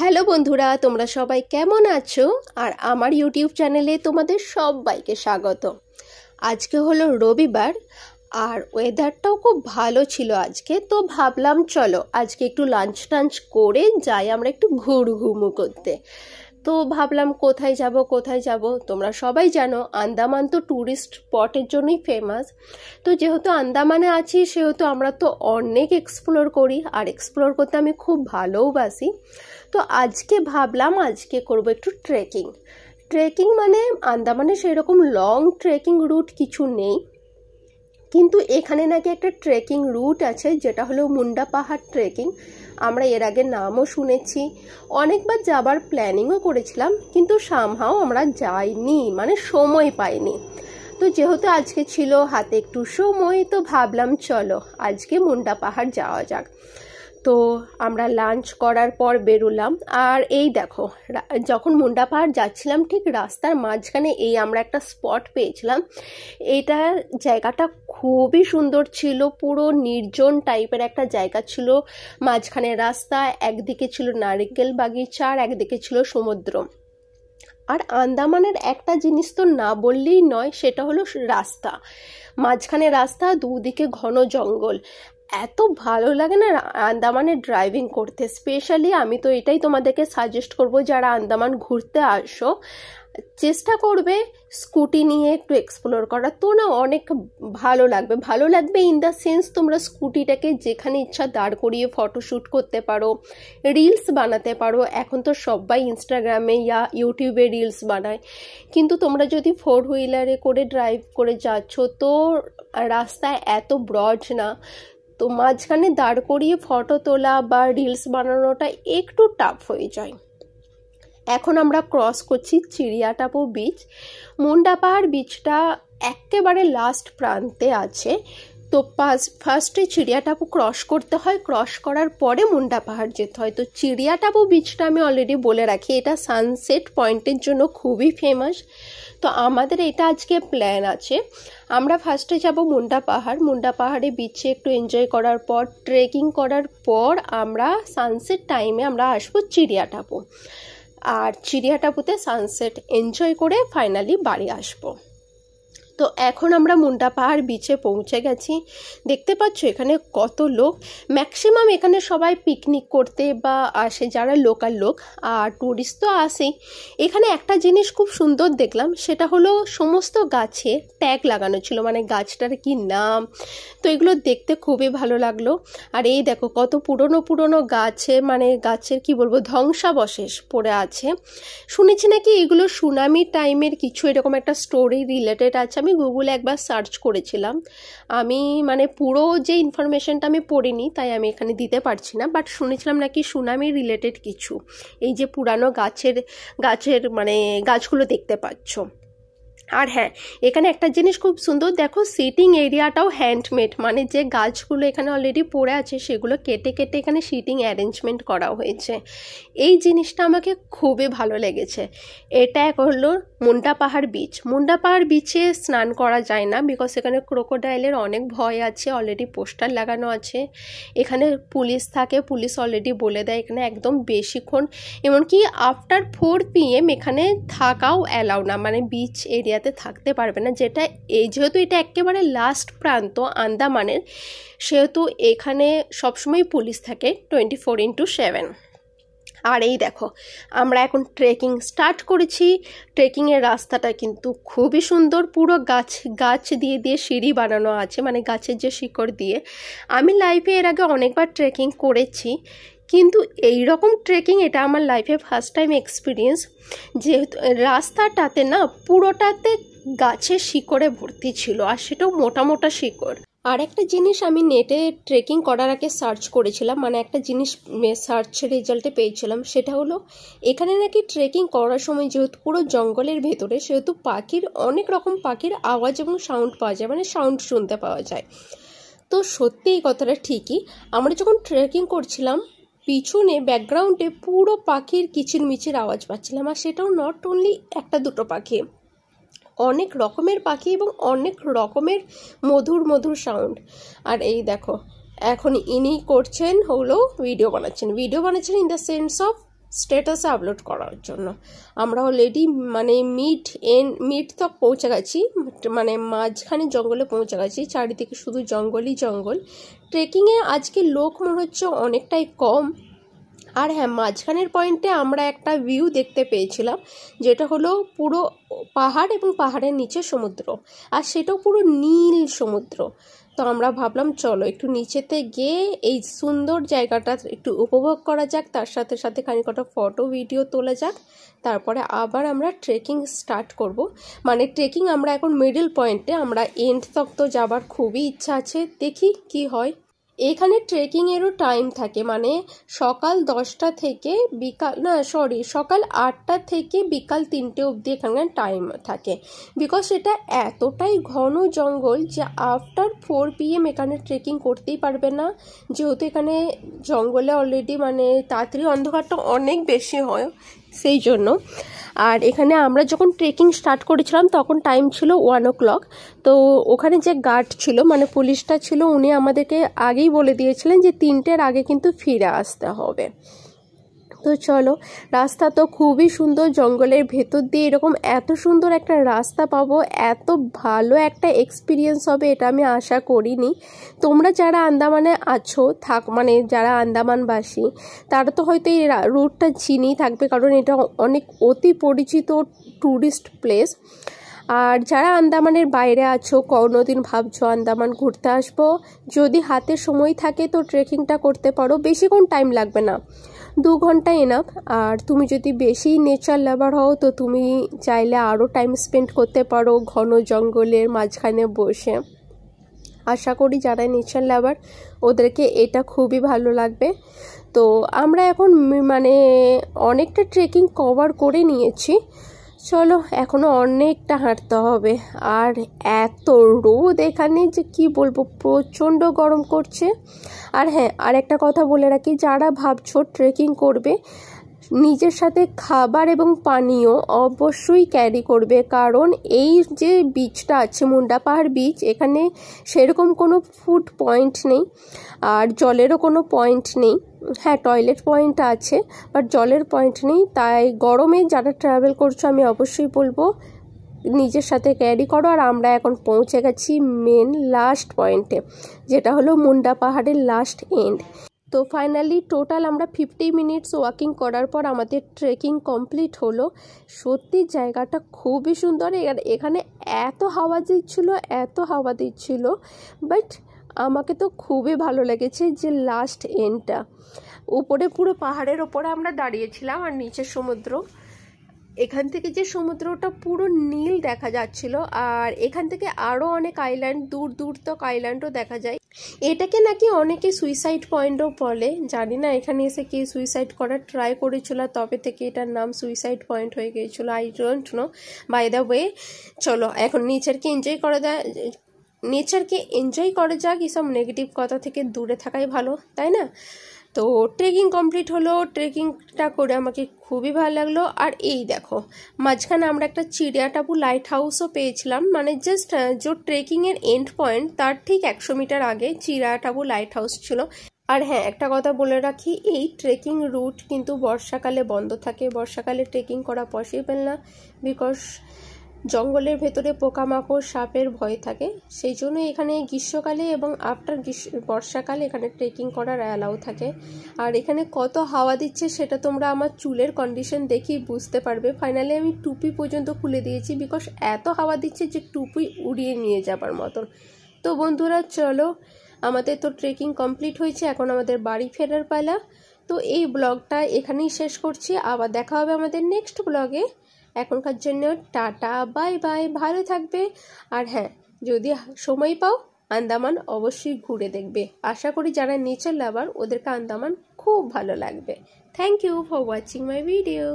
hello বন্ধুরা তোমরা সবাই কেমন আছো আর আমার ইউটিউব চ্যানেলে তোমাদের সবাইকে স্বাগত আজকে হলো রবিবার আর ওয়েদারটাও খুব ভালো ছিল আজকে তো ভাবলাম চলো আজকে একটু লাঞ্চ টাঞ্চ করে যাই আমরা একটু ঘুর ঘুমু করতে তো ভাবলাম কোথায় যাব কোথায় যাব তোমরা সবাই জানো আন্দামান তো ট্যুরিস্ট স্পটের জন্যই ফেমাস তো যেহেতু আন্দামানে আছি সেহেতু আমরা তো অনেক এক্সপ্লোর করি আর এক্সপ্লোর করতে আমি খুব ভালোওবাসি তো আজকে ভাবলাম আজকে করব একটু ট্রেকিং ট্রেকিং মানে আন্দামানে সেরকম লং ট্রেকিং রুট কিছু নেই কিন্তু এখানে নাকি একটা ট্রেকিং রুট আছে যেটা হলো মুন্ডা পাহাড় ট্রেকিং আমরা এর আগে নামও শুনেছি অনেকবার যাবার প্ল্যানিংও করেছিলাম কিন্তু সামহাও আমরা যাইনি মানে সময় পাইনি তো যেহেতু আজকে ছিল হাতে একটু সময় তো ভাবলাম চলো আজকে মুন্ডা পাহাড় যাওয়া যাক তো আমরা লাঞ্চ করার পর বেরোলাম আর এই দেখো যখন মুন্ডা পাহাড় যাচ্ছিলাম ঠিক রাস্তার মাঝখানে এই আমরা একটা স্পট পেয়েছিলাম এটা জায়গাটা খুবই সুন্দর ছিল পুরো নির্জন টাইপের একটা জায়গা ছিল মাঝখানে রাস্তা একদিকে ছিল নারিকেল বাগিচা আর একদিকে ছিল সমুদ্র আর আন্দামানের একটা জিনিস তো না বললেই নয় সেটা হলো রাস্তা মাঝখানে রাস্তা দুদিকে ঘন জঙ্গল এত ভালো লাগে না আন্দামানে ড্রাইভিং করতে স্পেশালি আমি তো এটাই তোমাদেরকে সাজেস্ট করব যারা আন্দামান ঘুরতে আসো চেষ্টা করবে স্কুটি নিয়ে একটু এক্সপ্লোর করা তো না অনেক ভালো লাগবে ভালো লাগবে ইন দ্য সেন্স তোমরা স্কুটিটাকে যেখানে ইচ্ছা দাঁড় করিয়ে ফটোশ্যুট করতে পারো রিলস বানাতে পারো এখন তো সবাই ইনস্টাগ্রামে ইয়া ইউটিউবে রিলস বানায় কিন্তু তোমরা যদি ফোর হুইলারে করে ড্রাইভ করে যাচ্ছ তো রাস্তায় এত ব্রড না তো মাঝখানে দাঁড় করিয়ে ফটো তোলা বা রিলস বানানোটা একটু টাফ হয়ে যায় এখন আমরা ক্রস করছি চিড়িয়াটাপো বিচ মুন্ডা পাহাড় বিচটা একেবারে লাস্ট প্রান্তে আছে তো ফার্স্টে চিড়িয়াটাপু ক্রস করতে হয় ক্রস করার পরে মুন্ডা পাহাড় যেতে হয় তো চিড়িয়াটাপু বিচটা আমি অলরেডি বলে রাখি এটা সানসেট পয়েন্টের জন্য খুবই ফেমাস তো আমাদের এটা আজকে প্ল্যান আছে আমরা ফার্স্টে যাব মুন্ডা পাহাড় মুন্ডা পাহাড়ে বিচে একটু এনজয় করার পর ট্রেকিং করার পর আমরা সানসেট টাইমে আমরা আসবো চিড়িয়াটাপু আর চিড়িয়াটাপুতে সানসেট এনজয় করে ফাইনালি বাড়ি আসবো তো এখন আমরা মুন্ডা পাহাড় বিচে পৌঁছে গেছি দেখতে পাচ্ছ এখানে কত লোক ম্যাক্সিমাম এখানে সবাই পিকনিক করতে বা আসে যারা লোকাল লোক আর ট্যুরিস্ট তো আসেই এখানে একটা জিনিস খুব সুন্দর দেখলাম সেটা হলো সমস্ত গাছে ট্যাগ লাগানো ছিল মানে গাছটার কি নাম তো এগুলো দেখতে খুবই ভালো লাগলো আর এই দেখো কত পুরনো পুরনো গাছে মানে গাছের কি বলবো ধ্বংসাবশেষ পড়ে আছে শুনেছি নাকি এগুলো সুনামি টাইমের কিছু এরকম একটা স্টোরি রিলেটেড আছে আমি আমি গুগলে একবার সার্চ করেছিলাম আমি মানে পুরো যে ইনফরমেশনটা আমি পড়িনি তাই আমি এখানে দিতে পারছি না বাট শুনেছিলাম নাকি সুনামি রিলেটেড কিছু এই যে পুরানো গাছের গাছের মানে গাছগুলো দেখতে পাচ্ছ আর হ্যাঁ এখানে একটা জিনিস খুব সুন্দর দেখো সিটিং এরিয়াটাও হ্যান্ডমেড মানে যে গাছগুলো এখানে অলরেডি পড়ে আছে সেগুলো কেটে কেটে এখানে সিটিং অ্যারেঞ্জমেন্ট করা হয়েছে এই জিনিসটা আমাকে খুবই ভালো লেগেছে এটা এক হলো মুন্ডা পাহাড় বিচ মুন্ডা পাহাড় বিচে স্নান করা যায় না বিকজ এখানে ক্রোকোডাইলের অনেক ভয় আছে অলরেডি পোস্টার লাগানো আছে এখানে পুলিশ থাকে পুলিশ অলরেডি বলে দেয় এখানে একদম বেশিক্ষণ এমনকি আফটার ফোর পিএম এখানে থাকাও অ্যালাউ না মানে বিচ এরিয়াতে থাকতে পারবে না যেটা এই যেহেতু এটা একেবারে লাস্ট প্রান্ত আন্দামানের সেহেতু এখানে সবসময় পুলিশ থাকে টোয়েন্টি ফোর ইন্টু সেভেন আর এই দেখো আমরা এখন ট্রেকিং স্টার্ট করেছি ট্রেকিংয়ের রাস্তাটা কিন্তু খুবই সুন্দর পুরো গাছ গাছ দিয়ে দিয়ে সিঁড়ি বানানো আছে মানে গাছের যে শিকড় দিয়ে আমি লাইফে এর আগে অনেকবার ট্রেকিং করেছি কিন্তু এই রকম ট্রেকিং এটা আমার লাইফে ফার্স্ট টাইম এক্সপিরিয়েন্স যেহেতু রাস্তাটাতে না পুরোটাতে গাছের শিকড়ে ভর্তি ছিল আর সেটাও মোটা মোটা শিকড় আর একটা জিনিস আমি নেটে ট্রেকিং করার আগে সার্চ করেছিলাম মানে একটা জিনিস সার্চ রেজাল্টে পেয়েছিলাম সেটা হলো এখানে নাকি ট্রেকিং করার সময় যেহেতু পুরো জঙ্গলের ভেতরে সেহেতু পাখির অনেক রকম পাখির আওয়াজ এবং সাউন্ড পাওয়া যায় মানে সাউন্ড শুনতে পাওয়া যায় তো সত্যি এই কথাটা ঠিকই আমরা যখন ট্রেকিং করছিলাম পিছনে ব্যাকগ্রাউন্ডে পুরো পাখির কিচিরমিচির আওয়াজ পাচ্ছিলাম আর সেটাও নট অনলি একটা দুটো পাখি অনেক রকমের পাখি এবং অনেক রকমের মধুর মধুর সাউন্ড আর এই দেখো এখন ইনি করছেন হলো ভিডিও বানাচ্ছেন ভিডিও বানাচ্ছেন ইন দ্য সেন্স অফ স্ট্যাটাসে আপলোড করার জন্য আমরা অলরেডি মানে মিট এন মিট তক পৌঁছে গেছি মানে মাঝখানে জঙ্গলে পৌঁছে গেছি চারিদিকে শুধু জঙ্গলই জঙ্গল ট্রেকিংয়ে আজকে লোক মনে হচ্ছে অনেকটাই কম আর হ্যাঁ মাঝখানের পয়েন্টে আমরা একটা ভিউ দেখতে পেয়েছিলাম যেটা হলো পুরো পাহাড় এবং পাহাড়ের নিচে সমুদ্র আর সেটাও পুরো নীল সমুদ্র তো আমরা ভাবলাম চলো একটু নিচেতে গিয়ে এই সুন্দর জায়গাটা একটু উপভোগ করা যাক তার সাথে সাথে খানিকটা ফটো ভিডিও তোলা যাক তারপরে আবার আমরা ট্রেকিং স্টার্ট করব মানে ট্রেকিং আমরা এখন মিডল পয়েন্টে আমরা এন্ড তক তো যাবার খুবই ইচ্ছা আছে দেখি কি হয় এখানে ট্রেকিংয়েরও টাইম থাকে মানে সকাল দশটা থেকে বিকাল না সরি সকাল আটটা থেকে বিকাল তিনটে অবধি এখানে টাইম থাকে বিকজ এটা এতটাই ঘন জঙ্গল যে আফটার ফোর পিএম এখানে ট্রেকিং করতেই পারবে না যেহেতু এখানে জঙ্গলে অলরেডি মানে তাড়াতাড়ি অন্ধকারটা অনেক বেশি হয় সেই জন্য আর এখানে আমরা যখন ট্রেকিং স্টার্ট করেছিলাম তখন টাইম ছিল ওয়ান ও ক্লক তো ওখানে যে গার্ড ছিল মানে পুলিশটা ছিল উনি আমাদেরকে আগেই বলে দিয়েছিলেন যে তিনটের আগে কিন্তু ফিরে আসতে হবে তো চলো রাস্তা তো খুবই সুন্দর জঙ্গলের ভেতর দিয়ে এরকম এত সুন্দর একটা রাস্তা পাবো এত ভালো একটা এক্সপিরিয়েন্স হবে এটা আমি আশা করিনি তোমরা যারা আন্দামানে আছো থাক মানে যারা আন্দামানবাসী তারা তো হয়তো এই রুটটা চিনি থাকবে কারণ এটা অনেক অতি পরিচিত ট্যুরিস্ট প্লেস আর যারা আন্দামানের বাইরে আছো কোনো দিন ভাবছো আন্দামান ঘুরতে আসবো যদি হাতে সময় থাকে তো ট্রেকিংটা করতে পারো বেশিক্ষণ টাইম লাগবে না দু ঘন্টা এনাফ আর তুমি যদি বেশি নেচার লাভার হও তো তুমি চাইলে আরও টাইম স্পেন্ড করতে পারো ঘন জঙ্গলের মাঝখানে বসে আশা করি যারা নেচার লাভার ওদেরকে এটা খুবই ভালো লাগবে তো আমরা এখন মানে অনেকটা ট্রেকিং কভার করে নিয়েছি চলো এখনও অনেকটা হাঁটতে হবে আর এত রোদ এখানে যে কি বলবো প্রচণ্ড গরম করছে আর হ্যাঁ আর একটা কথা বলে রাখি যারা ভাবছো ট্রেকিং করবে নিজের সাথে খাবার এবং পানীয় অবশ্যই ক্যারি করবে কারণ এই যে বিচটা আছে মুন্ডা পাহাড় বিচ এখানে সেরকম কোনো ফুড পয়েন্ট নেই আর জলেরও কোনো পয়েন্ট নেই হ্যাঁ টয়লেট পয়েন্ট আছে বাট জলের পয়েন্ট নেই তাই গরমে যারা ট্রাভেল করছো আমি অবশ্যই বলবো নিজের সাথে ক্যারি করো আর আমরা এখন পৌঁছে গেছি মেন লাস্ট পয়েন্টে যেটা হলো মুন্ডা পাহাড়ের লাস্ট এন্ড তো ফাইনালি টোটাল আমরা ফিফটি মিনিটস ওয়াকিং করার পর আমাদের ট্রেকিং কমপ্লিট হলো সত্যি জায়গাটা খুবই সুন্দর এখানে এত হাওয়া দিচ্ছিল এত হাওয়া দিচ্ছিল বাট আমাকে তো খুবই ভালো লেগেছে যে লাস্ট এন্ডটা উপরে পুরো পাহাড়ের ওপরে আমরা দাঁড়িয়েছিলাম আর নিচে সমুদ্র এখান থেকে যে সমুদ্রটা পুরো নীল দেখা যাচ্ছিল আর এখান থেকে আরও অনেক আইল্যান্ড দূর দূর তো আইল্যান্ডও দেখা যায় এটাকে নাকি অনেকে সুইসাইড পয়েন্টও বলে জানি না এখানে এসে কে সুইসাইড করার ট্রাই করেছিল তবে থেকে এটার নাম সুইসাইড পয়েন্ট হয়ে গিয়েছিল I don't know by the way চলো এখন নেচারকে এনজয় করা নেচারকে এনজয় করা যাক এসব নেগেটিভ কথা থেকে দূরে থাকাই ভালো তাই না তো ট্রেকিং কমপ্লিট হলো ট্রেকিংটা করে আমাকে খুবই ভালো লাগলো আর এই দেখো মাঝখানে আমরা একটা টাপু লাইট হাউসও পেয়েছিলাম মানে জাস্ট যে ট্রেকিংয়ের এন্ড পয়েন্ট তার ঠিক একশো মিটার আগে টাপু লাইট হাউস ছিল আর হ্যাঁ একটা কথা বলে রাখি এই ট্রেকিং রুট কিন্তু বর্ষাকালে বন্ধ থাকে বর্ষাকালে ট্রেকিং করা পসিবেল না বিকজ জঙ্গলের ভেতরে পোকামাকড় সাপের ভয় থাকে সেই জন্য এখানে গ্রীষ্মকালে এবং আফটার গ্রীষ্ম বর্ষাকালে এখানে ট্রেকিং করার অ্যালাউ থাকে আর এখানে কত হাওয়া দিচ্ছে সেটা তোমরা আমার চুলের কন্ডিশন দেখেই বুঝতে পারবে ফাইনালি আমি টুপি পর্যন্ত খুলে দিয়েছি বিকজ এত হাওয়া দিচ্ছে যে টুপি উড়িয়ে নিয়ে যাবার মতন তো বন্ধুরা চলো আমাদের তো ট্রেকিং কমপ্লিট হয়েছে এখন আমাদের বাড়ি ফেরার পালা তো এই ব্লগটা এখানেই শেষ করছি আবার দেখা হবে আমাদের নেক্সট ব্লগে এখনকার জন্য টাটা বাই বাই ভালো থাকবে আর হ্যাঁ যদি সময় পাও আন্দামান অবশ্যই ঘুরে দেখবে আশা করি যারা নেচার লাভার ওদেরকে আন্দামান খুব ভালো লাগবে thank you for watching my video